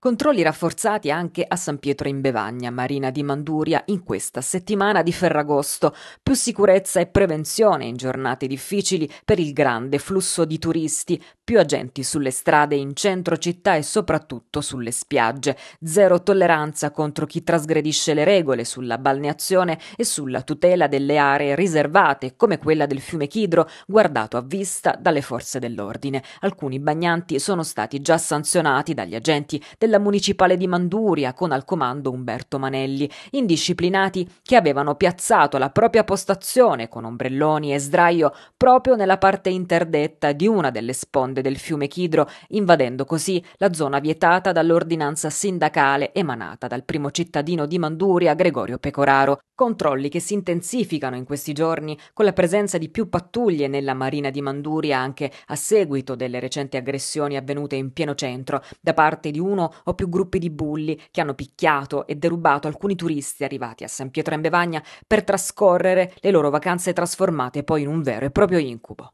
Controlli rafforzati anche a San Pietro in Bevagna, Marina di Manduria, in questa settimana di Ferragosto. Più sicurezza e prevenzione in giornate difficili per il grande flusso di turisti, più agenti sulle strade in centro città e soprattutto sulle spiagge. Zero tolleranza contro chi trasgredisce le regole sulla balneazione e sulla tutela delle aree riservate, come quella del fiume Chidro, guardato a vista dalle forze dell'ordine. Alcuni bagnanti sono stati già sanzionati dagli agenti della municipale di Manduria con al comando Umberto Manelli, indisciplinati che avevano piazzato la propria postazione con ombrelloni e sdraio proprio nella parte interdetta di una delle sponde del fiume Chidro, invadendo così la zona vietata dall'ordinanza sindacale emanata dal primo cittadino di Manduria Gregorio Pecoraro, controlli che si intensificano in questi giorni con la presenza di più pattuglie nella marina di Manduria anche a seguito delle recenti aggressioni avvenute in pieno centro da parte di uno o più gruppi di bulli che hanno picchiato e derubato alcuni turisti arrivati a San Pietro in Bevagna per trascorrere le loro vacanze trasformate poi in un vero e proprio incubo.